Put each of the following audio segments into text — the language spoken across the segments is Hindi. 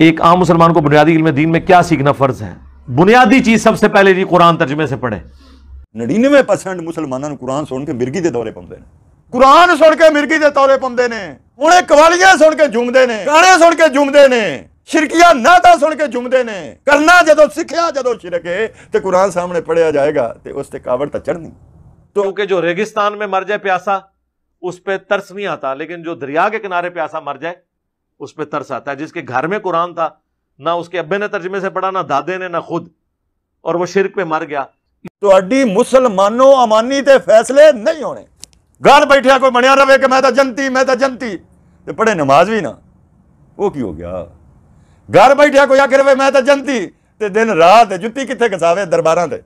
एक आम मुसलमान को बुनियादी इल्म दीन में क्या सीखना फर्ज है बुनियादी चीज सबसे पहले जी कुरान तर्जमे से पढ़े नड़िनवे परसेंट मुसलमानों कुरान सुन के मिर्गी के दौरे पाते हैं कुरान सुन के मिर्गी के दौरे पाते हैं उन्हें कवालिया सुन के झूमते हैं गाने सुन के झूमते हैं शिरकिया नाता सुन के झूमते हैं करना जो सीखा जो छिड़के तो कुरान सामने पढ़िया जाएगा तो उस कावड़ तो चढ़नी तो क्योंकि जो रेगिस्तान में मर जाए प्यासा उस पर तरस नहीं आता लेकिन जो दरिया के किनारे प्यासा मर जाए उस पर तरस आता है जिसके घर में कुरान था ना उसके अब्बे ने तर्जमे से पढ़ा ना दादे ने ना खुद और वो शिरक पे मर गया ਤੁਹਾਡੀ ਮੁਸਲਮਾਨੋ ਅਮਾਨੀ ਤੇ ਫੈਸਲੇ ਨਹੀਂ ਹੋਣੇ ਘਰ ਬੈਠਿਆ ਕੋਈ ਬਣਿਆ ਰਵੇ ਕਿ ਮੈਂ ਤਾਂ ਜੰਤੀ ਮੈਂ ਤਾਂ ਜੰਤੀ ਤੇ ਪੜੇ ਨਮਾਜ਼ ਵੀ ਨਾ ਉਹ ਕੀ ਹੋ ਗਿਆ ਘਰ ਬੈਠਿਆ ਕੋਈ ਆਖੇ ਰਵੇ ਮੈਂ ਤਾਂ ਜੰਤੀ ਤੇ ਦਿਨ ਰਾਤ ਜੁੱਤੀ ਕਿੱਥੇ ਘਸਾਵੇ ਦਰਬਾਰਾਂ ਤੇ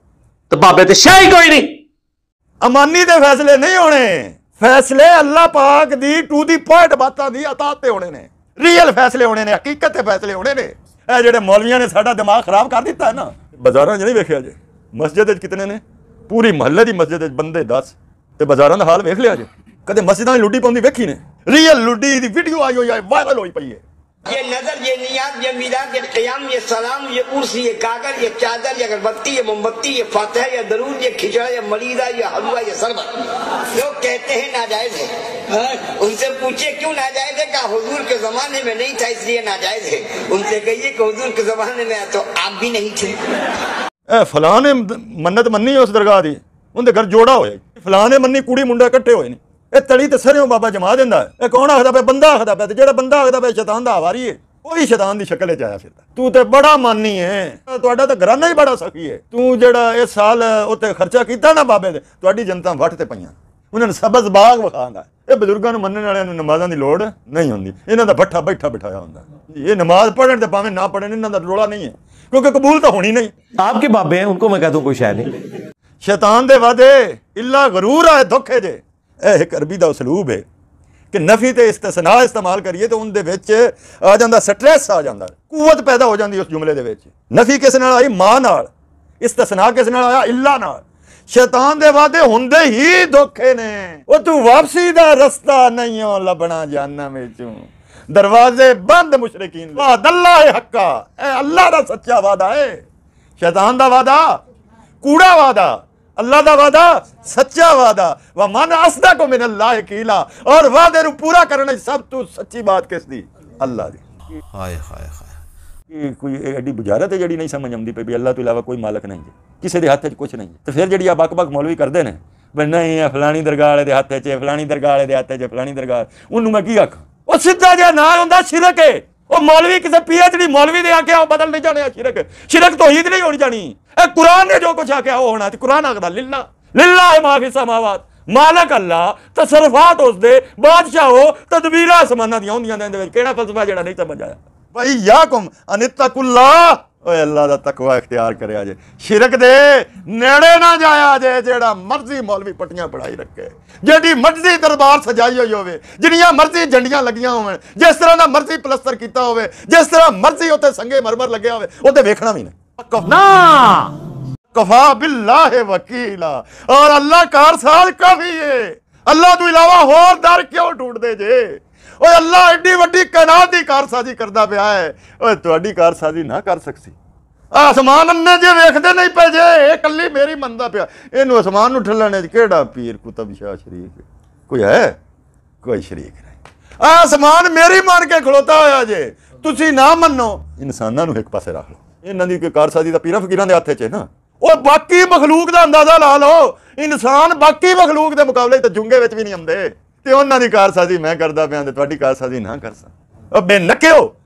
ਤੇ ਬਾਬੇ ਤੇ ਸ਼ਾਹੀ ਕੋਈ ਨਹੀਂ ਅਮਾਨੀ ਦੇ ਫੈਸਲੇ ਨਹੀਂ ਹੋਣੇ ਫੈਸਲੇ ਅੱਲਾਹ ਪਾਕ ਦੀ ਟੂ ਦੀ ਪੁਆਇੰਟ ਬਾਤਾਂ ਦੀ ਅਤਾ ਤੇ ਹੋਣੇ ਨੇ ਰੀਅਲ ਫੈਸਲੇ ਹੋਣੇ ਨੇ ਹਕੀਕਤ ਦੇ ਫੈਸਲੇ ਹੋਣੇ ਨੇ ਇਹ ਜਿਹੜੇ ਮੌਲਵੀਆਂ ਨੇ ਸਾਡਾ ਦਿਮਾਗ ਖਰਾਬ ਕਰ ਦਿੱਤਾ ਹੈ ਨਾ ਬਾਜ਼ਾਰਾਂ 'ਚ ਨਹੀਂ ਵੇਖਿਆ ਜੇ ਮਸਜਿਦ 'ਚ ਕਿਤਨੇ ਨੇ ਪੂਰੀ ਮਹੱਲੇ ਦੀ ਮਸਜਿਦ 'ਚ ਬੰਦੇ 10 ਤੇ ਬਾਜ਼ਾਰਾਂ ਦਾ ਹਾਲ ਵੇਖ ਲਿਆ ਜੇ ਕਦੇ ਮਸਜਿਦਾਂ 'ਚ ਲੁੱਡੀ ਪਾਉਂਦੀ ਵੇਖੀ ਨੇ ਰੀਅਲ ਲੁੱਡੀ ਦੀ ਵੀਡੀਓ ਆਈ ਹੋਈ ਹੈ ਵਾਇਰਲ ਹੋਈ ਪਈ ਹੈ ये नजर ये नियाद ये मीराज ये क्याम ये सलाम ये उर्स ये कागर ये चादर ये अगरबत्ती ये मोमबत्ती ये फातह या दरूद ये खिचड़ा या मरीदा या हलवा ये सरबत लोग कहते हैं नाजायज है हाँ। उनसे पूछे क्यों नाजायज है क्या हुजूर के जमाने में नहीं था इसलिए नाजायज है उनसे कहिए कि हुजूर के जमाने में तो आप भी नहीं थे ए, फलाने मन्नत मन्नी उस दरगाह दी उनके घर जोड़ा हो फलाने मन्नी कुड़ी मुंडा इकट्ठे हुए नहीं ਇਹ ਤਲੀ ਤੇ ਸਰਿਓਂ ਬਾਬਾ ਜਮਾ ਦਿੰਦਾ ਇਹ ਕੌਣ ਆਖਦਾ ਪਿਆ ਬੰਦਾ ਆਖਦਾ ਪਿਆ ਤੇ ਜਿਹੜਾ ਬੰਦਾ ਆਖਦਾ ਪਿਆ ਸ਼ੈਤਾਨ ਦਾ ਹਵਾਰੀ ਏ ਉਹ ਵੀ ਸ਼ੈਤਾਨ ਦੀ ਸ਼ਕਲ ਵਿੱਚ ਆਇਆ ਫਿਰਦਾ ਤੂੰ ਤੇ ਬੜਾ ਮਾਨੀ ਐ ਤੁਹਾਡਾ ਤਾਂ ਘਰਾਨਾ ਹੀ ਬੜਾ ਸਖੀ ਐ ਤੂੰ ਜਿਹੜਾ ਇਸ ਸਾਲ ਉੱਤੇ ਖਰਚਾ ਕੀਤਾ ਨਾ ਬਾਬੇ ਦੇ ਤੁਹਾਡੀ ਜਨਤਾ ਵੱਟ ਤੇ ਪਈਆਂ ਉਹਨਾਂ ਨੂੰ ਸਬਜ਼ ਬਾਗ ਵਿਖਾਉਂਦਾ ਇਹ ਬਜ਼ੁਰਗਾਂ ਨੂੰ ਮੰਨਣ ਵਾਲਿਆਂ ਨੂੰ ਨਮਾਜ਼ਾਂ ਦੀ ਲੋੜ ਨਹੀਂ ਹੁੰਦੀ ਇਹਨਾਂ ਦਾ ਬੱਠਾ ਬੈਠਾ ਬਿਠਾਇਆ ਹੁੰਦਾ ਇਹ ਨਮਾਜ਼ ਪੜ੍ਹਨ ਤੇ ਭਾਵੇਂ ਨਾ ਪੜ੍ਹਨ ਇਹਨਾਂ ਦਾ ਰੋਲਾ ਨਹੀਂ ਹੈ क्योंकि कबूल तो होनी नहीं आपके बाबे हैं उनको मैं कह दूं कोई शायद नहीं शैतान दे वादे इला गरूर आए धोखे जे यह एक अरबी का उसलूब है कि नफी तो इस्तेसना इस्तेमाल करिए तो उनके आ जाता स्ट्रैस आ जाता कुवत पैदा हो जाती उस जुमले के नफी किस न आई माँ इस्तेसना किस न आया इला शैतान के वादे होंगे ही धोखे ने तू वापसी का रस्ता नहीं हो लभना जाना मेचू दरवाजे बंद मुशरकीन अल्लाह है हक्का अल्लाह का सच्चा वादा है शैतान का वादा कूड़ा वादा अल्लाह का वादा सच्चा वादा वह मन असदा को मैंने अल्लाह कीला और वादे पूरा करने सब तू सच्ची बात किस अल्लाह दी कोई एडी बुजारत है जी नहीं समझ आती भी अल्लाह तो इलावा कोई मालक नहीं है किसी के हाथ कुछ नहीं तो फिर जी बक बक मौलवी करते हैं बी नहीं है फलानी दरगाह के हथ च फलानी दरगाह के हथ च फलानी दरगाह उन्होंने मैं की आखा वो सीधा जहा ना होंगे शिरक है ਉਹ ਮੌਲਵੀ ਕਿਸੇ ਪੀਐਚਡੀ ਮੌਲਵੀ ਦੇ ਆਖਿਆ ਉਹ ਬਦਲ ਨਹੀਂ ਜਾਣਿਆ ਸ਼ਿਰਕ ਸ਼ਿਰਕ ਤੋਹੀਦ ਨਹੀਂ ਹੋਣੀ ਜਾਣੀ ਇਹ ਕੁਰਾਨ ਨੇ ਜੋ ਕੁਝ ਆਖਿਆ ਉਹ ਹੋਣਾ ਤੇ ਕੁਰਾਨ ਆਖਦਾ ਲਿਲਾ ਲਿਲਾ ਮਾਫੀ ਸਮਾਵਾਤ ਮਾਲਕ ਅੱਲਾ ਤਸਰਫਾਤ ਉਸਦੇ ਬਾਦਸ਼ਾਹ ਹੋ ਤਦਬੀਰਾਂ ਸਮਾਨਾਂ ਦੀਆਂ ਹੁੰਦੀਆਂ ਨੇ ਇਹਦੇ ਵਿੱਚ ਕਿਹੜਾ ਫਲਸਫਾ ਜਿਹੜਾ ਨਹੀਂ ਸਮਝ ਆਇਆ ਭਾਈ ਯਾਕਮ ਅਨਿਤਕੁਲਾ अल्लाह का तकवा इख्तियार करे जे शिरक दे नेड़े ना जाया जे जेड़ा मर्जी मौलवी पट्टिया पढ़ाई रखे जेडी मर्जी दरबार सजाई हुई हो जिनिया मर्जी झंडिया लगिया हो जिस तरह का मर्जी पलस्तर किया हो जिस तरह मर्जी उत्तर संघे मरमर लगे होते वेखना भी नहीं कफा बिल्ला है वकीला और अल्लाह कार साज काफी है अल्लाह तो इलावा होर दर क्यों ढूंढते जे अल्लाह एड्डी वीडी कैना ਕਾਰਸਾਜ਼ੀ ਕਰਦਾ ਪਿਆ ਹੈ ਓਏ ਤੁਹਾਡੀ ਕਾਰਸਾਜ਼ੀ ਨਾ ਕਰ ਸਕਦੀ ਆਸਮਾਨ ਅੰਨੇ ਜੇ ਵੇਖਦੇ ਨਹੀਂ ਪਏ ਜੇ ਇਹ ਕੱਲੀ ਮੇਰੀ ਮੰਨਦਾ ਪਿਆ ਇਹਨੂੰ ਆਸਮਾਨ ਨੂੰ ਠੱਲਣੇ ਚ ਕਿਹੜਾ ਪੀਰ ਕੁਤਬ ਸ਼ਾਹ ਸ਼ਰੀਕ ਕੋਈ ਹੈ ਕੋਈ ਸ਼ਰੀਕ ਨਹੀਂ ਆਸਮਾਨ ਮੇਰੀ ਮੰਨ ਕੇ ਖਲੋਤਾ ਹੋਇਆ ਜੇ ਤੁਸੀਂ ਨਾ ਮੰਨੋ ਇਨਸਾਨਾਂ ਨੂੰ ਇੱਕ ਪਾਸੇ ਰੱਖ ਲਓ ਇਹਨਾਂ ਦੀ ਕੋਈ ਕਾਰਸਾਜ਼ੀ ਦਾ ਪੀਰਾਂ ਫਕੀਰਾਂ ਦੇ ਹੱਥ 'ਚ ਹੈ ਨਾ ਉਹ ਬਾਕੀ ਮਖਲੂਕ ਦਾ ਅੰਦਾਜ਼ਾ ਲਾ ਲਓ ਇਨਸਾਨ ਬਾਕੀ ਮਖਲੂਕ ਦੇ ਮੁਕਾਬਲੇ ਤੇ ਜੁੰਗੇ ਵਿੱਚ ਵੀ ਨਹੀਂ ਆਉਂਦੇ ਤੇ ਉਹਨਾਂ ਦੀ ਕਾਰਸਾਜ਼ੀ ਮੈਂ ਕਰਦਾ ਪਿਆ ਤੇ ਤੁਹਾਡੀ ਕਾਰਸਾਜ਼ੀ ਨਾ ਕਰ ਸਕਦਾ Benakio.